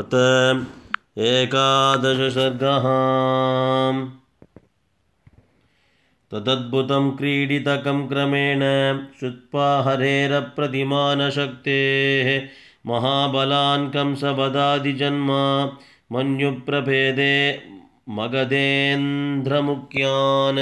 अतः एकादशसर्गः तदद्भुतं क्रीडितकं क्रमेण श्रुत्वा हरेरप्रतिमानशक्तेः महाबलान् कंसवदादिजन्मा मन्युप्रभेदे मगधेन्द्रमुख्यान्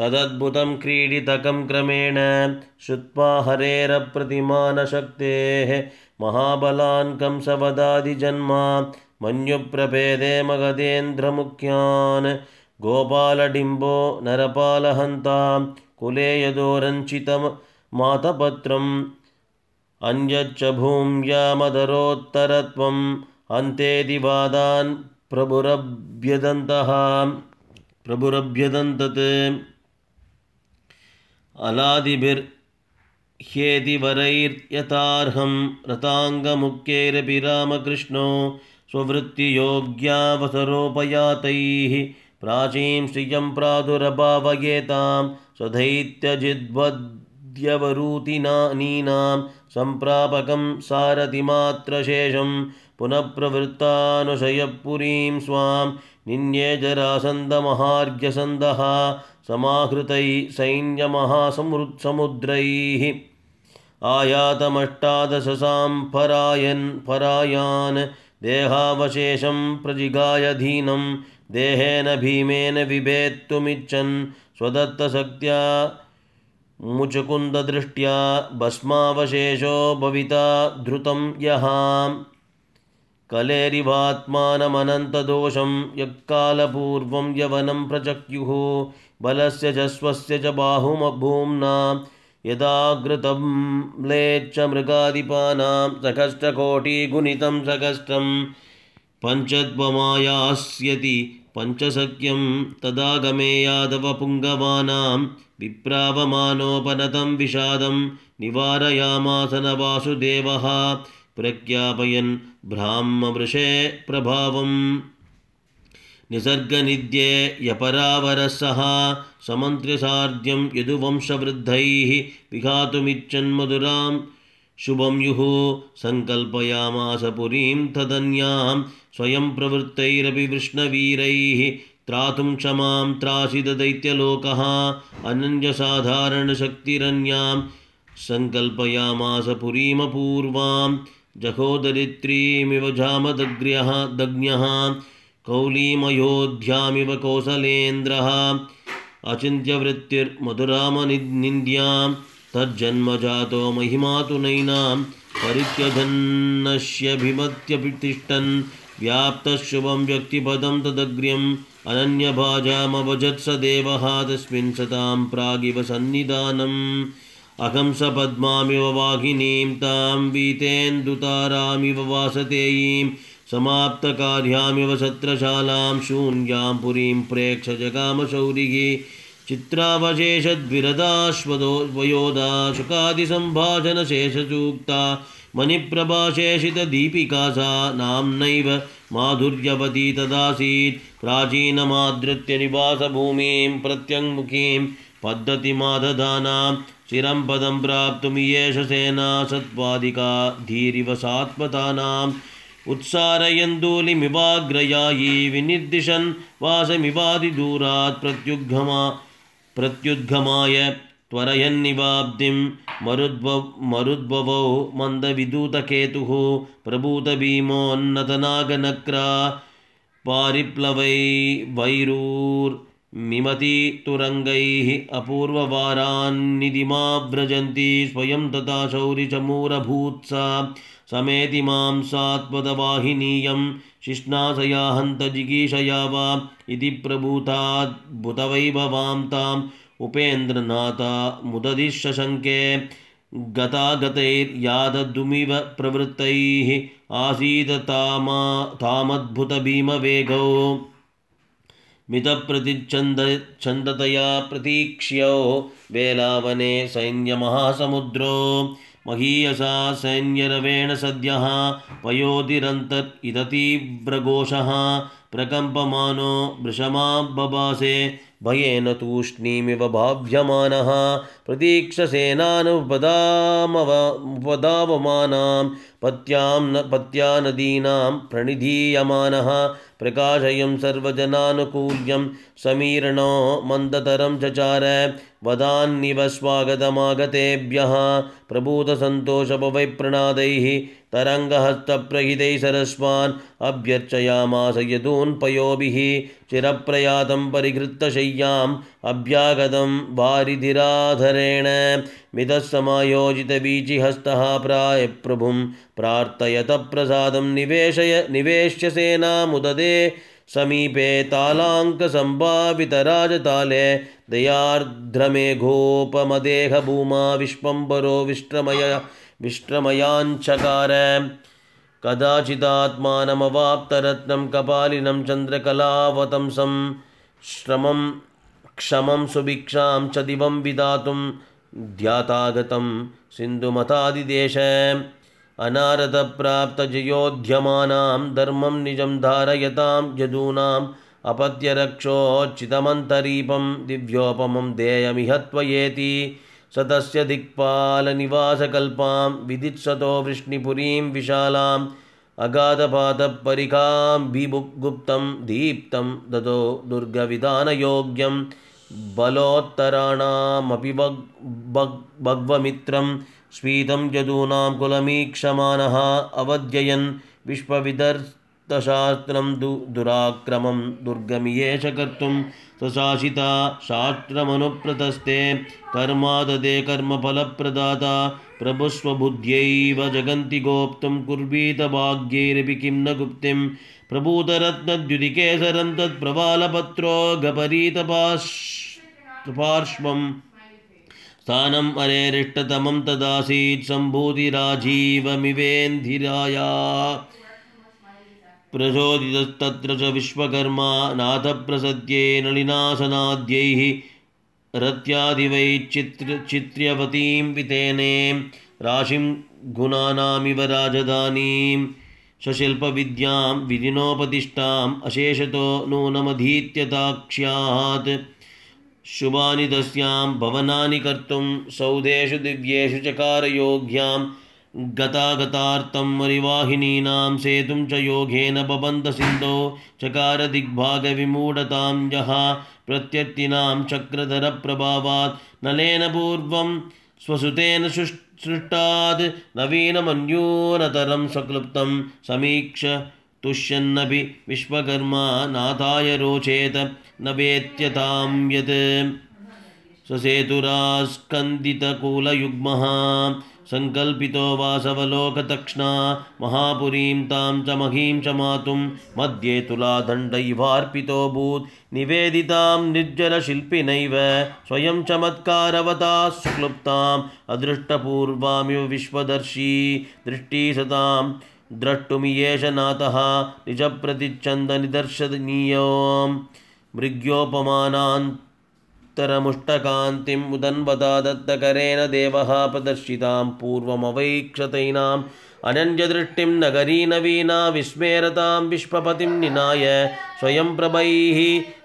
तदद्भुतं क्रीडितकं क्रमेण श्रुत्वा हरेरप्रतिमानशक्तेः महाबलान् कंसवदादिजन्मा मन्युप्रभेदे मगधेन्द्रमुख्यान् गोपालडिम्बो नरपालहन्ता कुले यदोरञ्चितमातपत्रम् अन्यच्च भूं अन्ते दिवादान् प्रभुरभ्यदन्तः प्रभुरभ्यदन्तत् अलादिभिर् ह्येदिवरैर्यथार्हं वरैर्यथार्हं रताङ्गमुख्यैरपि रामकृष्णो स्ववृत्तियोग्यावसरोपयातैः प्राचीं श्रियं प्रादुरभावयेतां स्वधैत्यजिद्वद्यवरूतिनानीनां सम्प्रापकं सारथिमात्रशेषं पुनः प्रवृत्तानुशयपुरीं स्वां समाहृतैः सैन्यमहासमृत्समुद्रैः आयातमष्टादशसां परायन् परायान् देहावशेषं प्रजिगायधीनं देहेन भीमेन विभेत्तुमिच्छन् स्वदत्तशक्त्या मुचकुन्ददृष्ट्या भस्मावशेषो भविता धृतं यहां कलेरिवात्मानमनन्तदोषं यक्कालपूर्वं यवनं प्रचक्युः बलस्य च स्वस्य च बाहुमभूम्ना यदाग्रतं म्लेच्च मृगादिपानां सकष्टकोटिगुणितं सकष्टं पञ्चद्वमायास्यति पञ्चसख्यं तदा गमेयादव विप्रावमानोपनतं विषादं निवारयामासनवासुदेवः प्रज्ञापयन् ब्राह्ममृषे प्रभावम् यपरावरसः समन्त्र्यसार्ध्यं यदुवंशवृद्धैः विघातुमिच्छन्मधुरां शुभं युः सङ्कल्पयामास पुरीं तदन्यां स्वयं प्रवृत्तैरपि विष्णवीरैः त्रातुं क्षमां त्रासिदैत्यलोकः अनन्यसाधारणशक्तिरन्यां सङ्कल्पयामास पुरीमपूर्वां जघोदरित्रीमिव जामदग्र्यः दज्ञः कौलीमयोध्यामिव कौसलेन्द्रः अचिन्त्यवृत्तिर्मधुरामनिन्द्यां तज्जन्मजातो महिमातुनैनां परित्यधन्नस्यभिमत्यतिष्ठन् व्याप्तशुभं व्यक्तिपदं तदग्र्यम् अनन्यभाजामभजत् स देवः तस्मिन् सतां प्रागिव सन्निधानम् अहं स पद्मामिव वाहिनीं तां वीतेन्दुतारामिव वासतेयीं समाप्तकार्यामिव सत्रशालां शून्यां पुरीं प्रेक्ष जगामशौरिः चित्रावशेषद्विरदाश्वदो वयोदा शुकादिसम्भाषणशेषसूक्ता मणिप्रभाशेषितदीपिका सा नाम्नैव माधुर्यवती तदासीत् प्राचीनमादृत्य निवासभूमिं प्रत्यङ्मुखीं पद्धतिमादधानां चिरं पदं प्राप्तुमियेष सेना सत्त्वादिका धीरिवसात्मतानां उत्सारयन्दूलिमिवाग्रयायी विनिर्दिशन् वासमिवादिदूरात् प्रत्युद्गमा प्रत्युद्गमाय त्वरयन्निवाब्धिं मरुद्व मरुद्भवौ मन्दविदूतकेतुः प्रभूतभीमोन्नतनागनक्रा पारिप्लवै वैरूर्मिमतितुरङ्गैः अपूर्ववारान्निधिमा व्रजन्ति स्वयं तथा शौरिचमूरभूत्सा समेति समेतिमांसात्पदवाहिनीयं शिष्णासया जिगीषया वा इति प्रभूताद्भुतवैभवां ताम् उपेन्द्रनाथा उपेन्द्रनाथाशङ्के गतागतैर्यादद्दुमिव प्रवृत्तैः तामा तामद्भुतभीमवेगौ मितप्रतिच्छन्द छन्दतया प्रतीक्ष्यौ वेलावने सैन्यमहासमुद्रौ महीयसा सैन्यरवेण सद्यः पयोधिरन्तर् इदतीव्रघोषः वृषमा वृषमाबबासे भयेन तूष्णीमिव भाव्यमानः प्रतीक्षसेनानुपदामवपदावमानां पत्यां न पत्या नदीनां प्रणिधीयमानः प्रकाशयं सर्वजनानुकूल्यं समीरणो मन्दतरं चचार वदान्निव स्वागतमागतेभ्यः प्रभूतसन्तोषभवैप्रणादैः तरङ्गहस्तप्रहितैः सरस्वान् अभ्यर्चयामास यदून् पयोभिः चिरप्रयातं परिहृत्तशय्याम् अभ्यागतं वारिधिराधरेण मितः समायोजितबीचिहस्तः प्राय प्रभुं प्रार्थयत प्रसाद निवेशय निवेश्य सेना सेनामुददे समीपे तालांक तालाङ्कसम्भावितराजताले भूमा विश्वंबरो विश्रमय विश्रमयांचकार कदाचिदात्मानमवाप्तरत्नं कपालिनं चन्द्रकलावतंसं श्रमं क्षमं सुभिक्षां च दिवं विदातुं ध्यातागतं सिन्धुमतादिदेश अनारदप्राप्तजयोध्यमानां धर्मं निजं धारयतां यदूनाम् अपत्यरक्षोचितमन्तरीपं दिव्योपमं देयमिहत्वयेति तस्य दिक्पालनिवासकल्पां विदित्सतो वृष्णिपुरीं विशालाम् अगाधपातपरिखां विभुगुप्तं दीप्तं ददो दुर्गविधानयोग्यं बलोत्तराणामपि भग्वमित्रं स्वीतं जदूनां कुलमीक्षमानः अवध्ययन् विश्वविधर्थशास्त्रं दु दुराक्रमं दुर्गमियेष कर्तुं सशासिता शास्त्रमनुप्रतस्ते कर्मादते कर्मफलप्रदाता प्रभुस्वबुद्ध्यैव जगन्ति गोप्तुं कुर्वीतभाग्यैरपि किं न गुप्तिं प्रभूतरत्नद्युदिकेसरं तत्प्रभालपत्रोगपरीतपाश्पार्श्वम् स्थानम् अरेरिष्टतमं तदासीत् सम्भूतिराजीवमिवेन्धिराया प्रचोदितस्तत्र च विश्वकर्मा नाथप्रसद्ये नलिनासनाद्यैः रत्यादिवै चित्र चित्र्यवतीं वितेनें राशिं गुणानामिव राजधानीं सशिल्पविद्यां विधिनोपदिष्टां अशेषतो नूनमधीत्यताक्ष्यात् शुभानि तस्यां भवनानि कर्तुं सौधेषु दिव्येषु चकारयोग्यां गतागतार्थं मरिवाहिनीनां सेतुं च योगेन भवन्तसिन्धौ चकारदिग्भागविमूढतां यः प्रत्यर्तिनां चक्रधरप्रभावात् नलेन पूर्वं स्वसुतेन सृष्टाद् नवीनमन्यूनतरं स्वक्लुप्तं समीक्ष भी विश्वकर्मा नाथाय रोचेत न वेत्यतां यत् ससेतुरास्कन्दितकूलयुग्मः सङ्कल्पितो वासवलोकतक्ष्णा महापुरीं तां च महीं च मातुं मध्ये तुलादण्डैवार्पितोऽभूत् निवेदितां निर्जलशिल्पिनैव स्वयं चमत्कारवताः सुक्लुप्ताम् अदृष्टपूर्वामिव विश्वदर्शी दृष्टी सतां द्रष्टुमियेष नाथः निजप्रतिच्छन्दनिदर्शनीयो मृग्योपमानान्तरमुष्टकान्तिम् उदन्वता दत्तकरेण देवः प्रदर्शितां पूर्वमवैक्षतैनाम् अनन्यदृष्टिं नगरी नवीना विस्मेरतां विश्वपतिं निनाय प्रभैः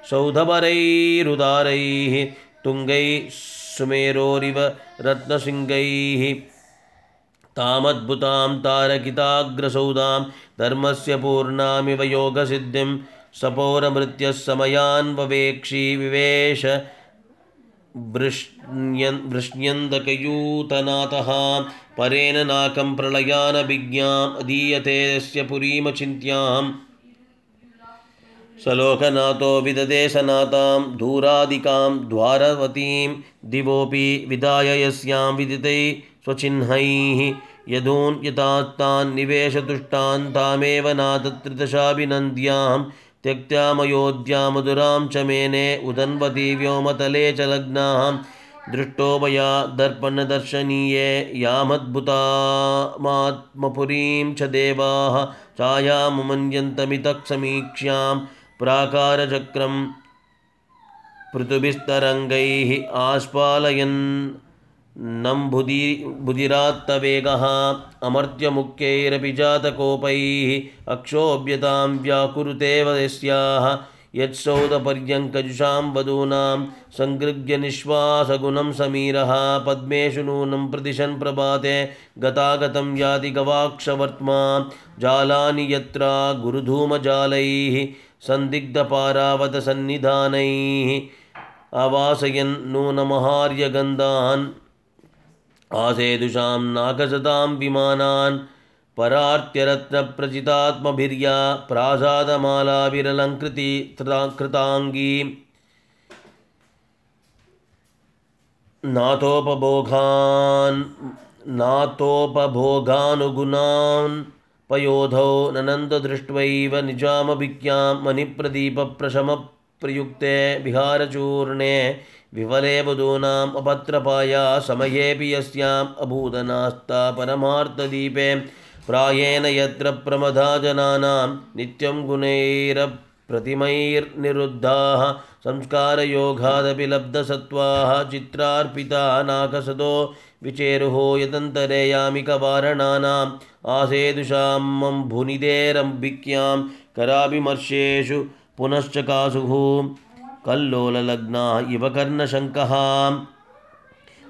सौधपरैरुदारैः तुङ्गैः सुमेरोरिव रत्नसिङ्गैः तामद्भुतां तारकिताग्रसौदां धर्मस्य पूर्णामिव योगसिद्धिं सपोरमृत्यः समयान् ववेक्षी विवेश वृष्ण्यन्दकयूतनाथः परेण नाकं प्रलयानभिज्ञाम् अधीयते यस्य पुरीमचिन्त्याम् सलोकनाथो विददे सनातां दूरादिकां द्वारवतीं दिवोऽपि विधाय यस्यां विदितै स्वचिह्नैः यदून् यतात्तान् निवेशतुष्टान् तामेव नातत्रिदशाभिनन्द्यां त्यक्त्यामयोध्या च मेने उदन्वती व्योमतले च लग्नां दृष्टोभया दर्पणदर्शनीये यामद्भुतामात्मपुरीं च देवाः छायामुमन्यन्तमितः समीक्ष्यां प्राकारचक्रं पृथुभिस्तरङ्गैः आस्पालयन् नम बुधि बुधिरात्तवेग अमर्त्य मुख्यैरपि जातकोपैः अक्षोभ्यतां व्याकुते वदस्याः यत्सौदपर्यङ्कजुषां वधूनां सङ्गृह्य निःश्वासगुणं समीर पद्मेषु नूनं प्रतिशन प्रभाते गतागत याति गवाक्षवर्मा जालानि यत्र गुरुधूमजालैः सन्दिग्धपारावतसन्निधानैः अवासयन् नूनमहार्यगन्धान् आसेदुषां नाकसतां विमानान् परार्त्यरत्नप्रचितात्मभिर्या प्रासादमालाभिरलङ्कृति कृताङ्गी नाथोपभोगान् नाथोपभोगानुगुणान् पयोधौ ननन्ददृष्ट्वैव निजामभिज्ञां मणिप्रदीपप्रशमप्रयुक्ते विहारचूर्णे विफले वधूनाम् अपत्रपाया समयेऽपि यस्याम् अभूतनास्ता परमार्थदीपे प्रायेण यत्र प्रमदा जनानां नित्यं गुणैरप्रतिमैर्निरुद्धाः संस्कारयोगादपि लब्धसत्त्वाः चित्रार्पिता नाकसतो विचेरुः यदन्तरे यामिकवारणानाम् आसेदुषां मं भुनिदेरम्बिक्यां कराभिमर्शेषु पुनश्च कासुः कल्लोललग्ना युवकर्णशङ्कः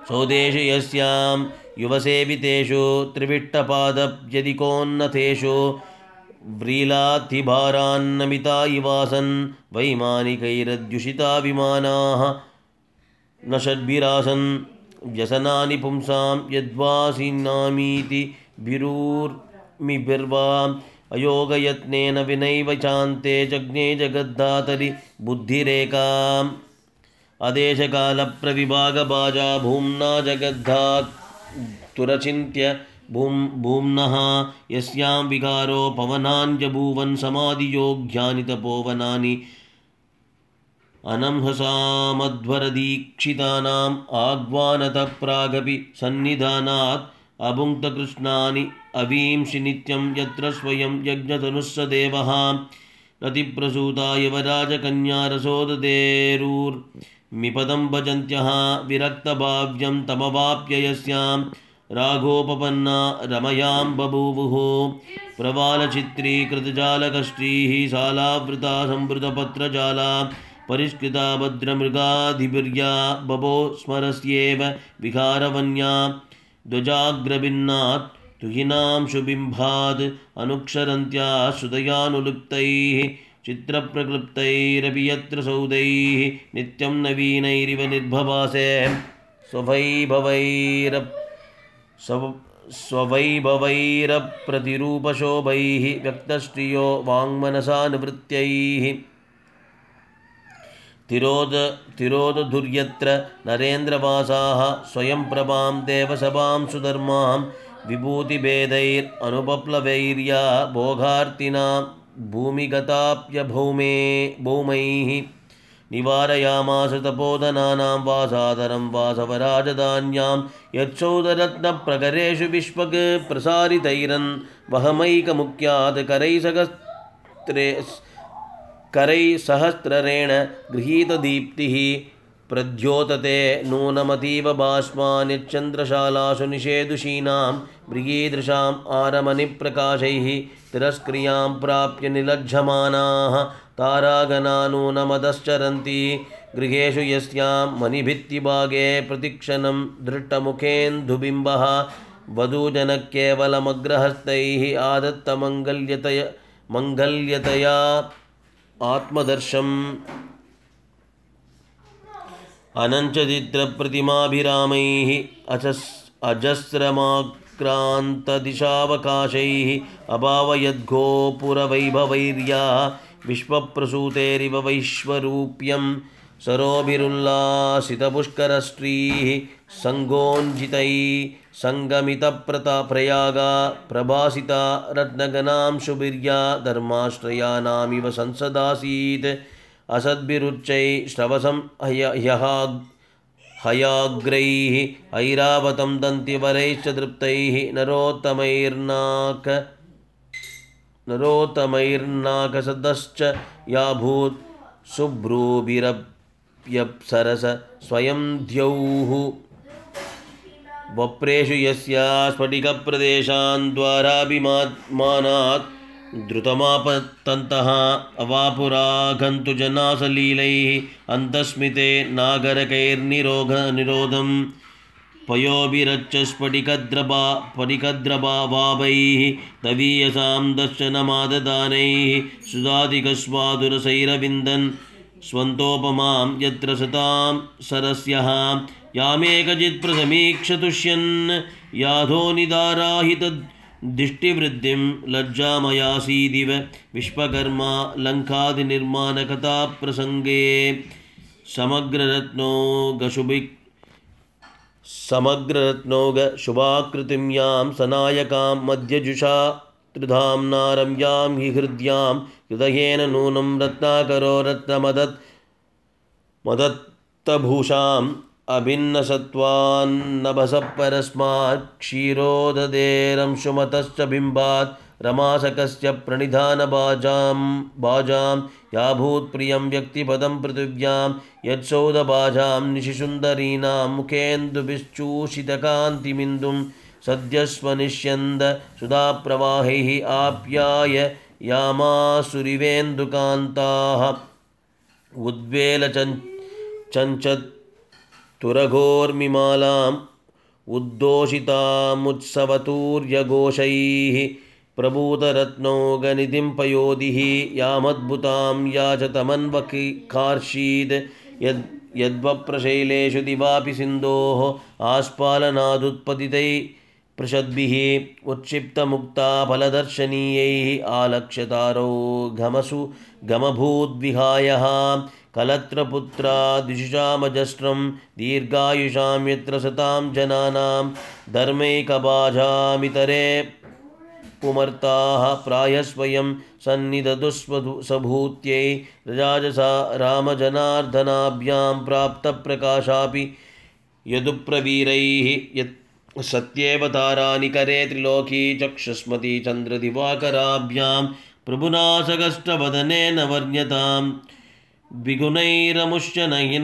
स्वदेशे यस्यां युवसेवितेषु त्रिविट्टपादप्यधिकोन्नथेषु व्रीलाथिभारान्नमिता इवासन् वैमानिकैरद्युषिता विमानाः न षड्भिरासन् व्यसनानि पुंसां यद्वासिनामीति भिरूर्मिभिर्वा अयोगयत्नेन विनैव चान्ते जज्ञे अदेश काल अदेशकालप्रविभागभाजा भूम्ना जगद्धातुरचिन्त्य भूम भूम्नः यस्यां विकारो पवनाञ्जभूवन् समाधियोग्यानि तपोवनानि अनंहसामध्वरदीक्षितानाम् आह्वानतः प्रागपि सन्निधानात् अभुङ्क्तकृष्णानि अवींशि नित्यं यत्र स्वयं यज्ञतनुस्स देवः रतिप्रसूताय वराजकन्या रसोददेरूर्मिपदं भजन्त्यः विरक्तभाव्यं तमवाप्ययस्यां राघोपपन्ना रमयां बभूवुः प्रवालचित्रीकृतजालकष्टीः शालावृता संवृतपत्रजाला परिष्कृता भद्रमृगाधिभिर्या बभो स्मरस्येव विकारवन्या ध्वजाग्रभिन्नात् तुहिनांशु बिम्भाद् अनुक्षरन्त्या श्रुतयानुलुप्तैः चित्रप्रक्लुप्तैरपि यत्र सौदैः नित्यं नवीनैरिव निर्भवासे स्ववैभवैरप् स्ववैभवैरप्रतिरूपशोभैः व्यक्तश्रियो वाङ्मनसानुवृत्त्यैः तिरोद तिरोदधुर्यत्र नरेन्द्रवासाः स्वयं प्रभां देवसभां सुधर्मां विभूतिभेदैरनुपप्लवैर्या भोगार्तिनां भूमिगताप्यभौमे भौमैः निवारयामास तपोधनानां वासादरं वासवराजधान्यां यच्छोदरत्नप्रकरेषु विष्पक् प्रसारितैरन् वहमैकमुख्यात् करैसहस्त्रे करैः सहस्रेण गृहीतदीप्तिः प्रद्योतते नूनमतीव बाष्पानिच्छन्द्रशालासु निषेदुषीणां मृगीदृशाम् आरमनिप्रकाशैः तिरस्क्रियां प्राप्य निलज्जमानाः तारागणा नूनमदश्चरन्ति गृहेषु यस्यां मणिभित्तिभागे प्रतिक्षणं दृष्टमुखेन्दुबिम्बः वधूजनकेवलमग्रहस्तैः आदत्तमङ्गल्यतय मङ्गल्यतया आत्मदर्शम अनञ्चचित्रप्रतिमाभिरामैः अजस् अजस्रमाक्रान्तदिशावकाशैः अभावयद्गोपुरवैभवैर्याः विश्वप्रसूतेरिव वैश्वरूप्यं सरोभिरुल्लासितपुष्करस्त्रीः सङ्गोञ्जितैः सङ्गमितप्रता प्रयागा प्रभासिता रत्नगनां शुभिर्या धर्माश्रयानामिव संसदासीत् असद्भिरुच्चै श्रवसं हय ह्यः हयाग्रैः ऐरावतं दन्तिवरैश्च तृप्तैः नरोत्तमैर्नाक नरोत्तमैर्नाकसदश्च याभूत् सुभ्रूभिरप् प्यप्सरस स्वयं द्यौः वप्रेषु यस्या स्फटिकप्रदेशान्द्वाराभिमात्मानात् द्रुतमापतन्तः अवापुरागन्तुजनासलीलैः अन्तस्मिते नागरकैर्निरोधनिरोधं पयोभिरच्य स्फटिकद्रपा स्फटिकद्रवाभावैः तवीयसां दर्शनमाददानैः सुधादिकस्वादुरसैरविन्दन् स्वन्तोपमां यत्र सतां सरस्यः यामेकचित्प्रसमीक्षतुष्यन् याधो निदाराहि तद्दिष्टिवृद्धिं लज्जामयासीदिव विश्वकर्मा लङ्कादिनिर्माणकथाप्रसङ्गे समग्ररत्नो गशुभि समग्ररत्नोगशुभाकृतिं यां सनायकां मध्यजुषा त्रिधाम नारम्याम हि हृद्यां हृदयेन नूनम रत्नाकरो रत्नमदत् मदत्तभूषाम् अभिन्नसत्त्वान्नभसपरस्मात् क्षीरोददेरंशुमतश्च बिम्बात् रमासकस्य प्रणिधानबाजां बाजां या भूत्प्रियं व्यक्तिपदं पृथिव्यां यत्सौदबाजां निशिसुन्दरीणां मुखेन्दुभिश्चूषितकान्तिबिन्दुं सद्यस्वनिष्यन्द सुधाप्रवाहैः आप्याय यामासुरिवेन्दुकान्ताः उद्वेलचन् चञ्चत्तुरघोर्मिमालाम् उद्दोषितामुत्सवतूर्यघोषैः प्रभूतरत्नौगनिधिं पयोधिः यामद्भुतां याचतमन्वकि कार्षीद् यद् यद्वप्रशैलेषु दिवापि सिन्धोः आस्पालनादुत्पतितैः उत्षिप्त मुक्ता फलदर्शनीय आलक्ष्यतारो घमसु गमभूद्विहाय कलत्रपुत्र द्विषामजस्रं दीर्घायुषा यत्र सतां जनानां धर्मैकबाजामितरे पुमर्ताः स्वयं सन्निधदुस्वसभूत्यै रजाजसा रामजनार्दनाभ्यां प्राप्तप्रकाशापि यदुप्रवीरैः यत् सत्येव तारानि करे त्रिलोकी चक्षुष्मती चन्द्रदिवाकराभ्यां प्रभुना सकष्टवदनेन वर्ण्यताम् द्विगुणैरमुश्च नहिनैरवेक्षतां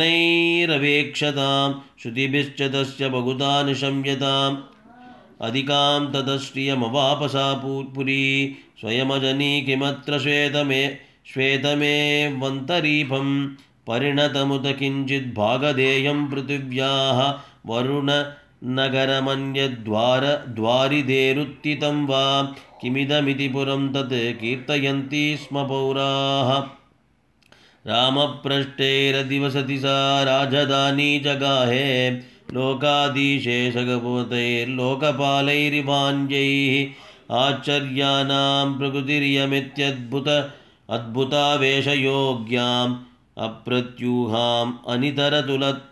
श्रुतिभिश्च तस्य बहुधा निशम्यताम् अधिकां ततश्रियमवापसा पुरी स्वयमजनी किमत्र श्वेतमे श्वेतमेवन्तरीफं परिणतमुत किञ्चिद्भागधेयं पृथिव्याः वरुण नगरमन्यद्वार द्वारिदेरुत्थितं वा किमिदमिति पुरं तत् कीर्तयन्ति स्म पौराः सा राजधानी जगाहे लोकादिशेषगपतैर्लोकपालैरिवाञ्जैः आश्चर्याणां प्रकृतिर्यमित्यद्भुत अद्भुतावेशयोग्याम् अप्रत्यूहाम् अनितरतुलत्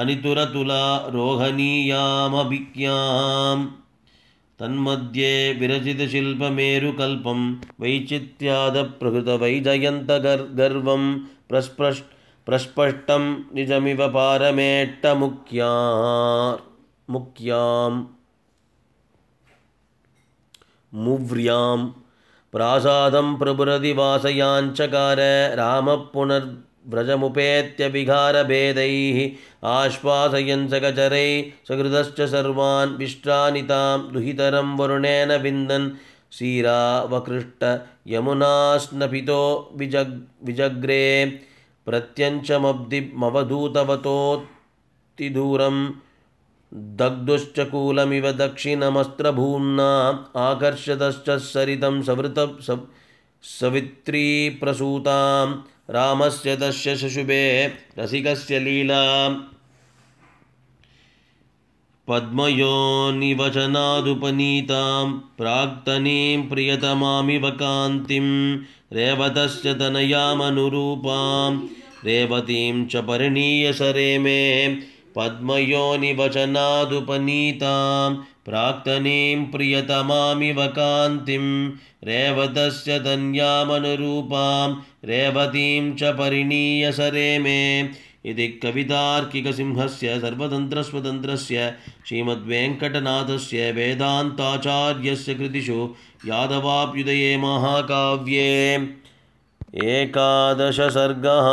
अनितुरतुला अनितुरतुलारोहणीयामभिज्ञां तन्मध्ये विरचितशिल्पमेरुकल्पं वैचित्यादप्रभृतवैजयन्त गर्वं प्रस्पष्टं निजमिव पारमेट्टमुख्या मुव्र्याम। मुव्र्यां प्रासादं प्रभुरदि रामः पुनर् व्रजमुपेत्यभिघारभेदैः आश्वासयञ्जकचरैः सकृतश्च सर्वान् विष्ट्रानितां दुहितरं वरुणेन विन्दन् सीरावकृष्टयमुना स्नपितो विजग् विजग्रे प्रत्यञ्चमब्धिमवधूतवतोदूरं दग्धुश्चकूलमिव कूलमिव दक्षिणमस्त्रभूम्ना आकर्षतश्च सरितं सवृतं सवित्रीप्रसूताम् रामस्य तस्य शशुभे रसिकस्य लीला पद्मयोनिवचनादुपनीतां प्राक्तनीं प्रियतमामिव कान्तिं रेवतस्य तनयामनुरूपां रेवतीं च परिणीयसरे मे प्राक्तनीं प्रियतमामिव कान्तिं रेवतस्य धन्यामनुरूपां रेवतीं च परिणीयसरे मे इति कवितार्किकसिंहस्य सर्वतन्त्रस्वतन्त्रस्य श्रीमद्वेङ्कटनाथस्य वेदान्ताचार्यस्य कृतिषु यादवाप्युदये महाकाव्ये एकादशसर्गः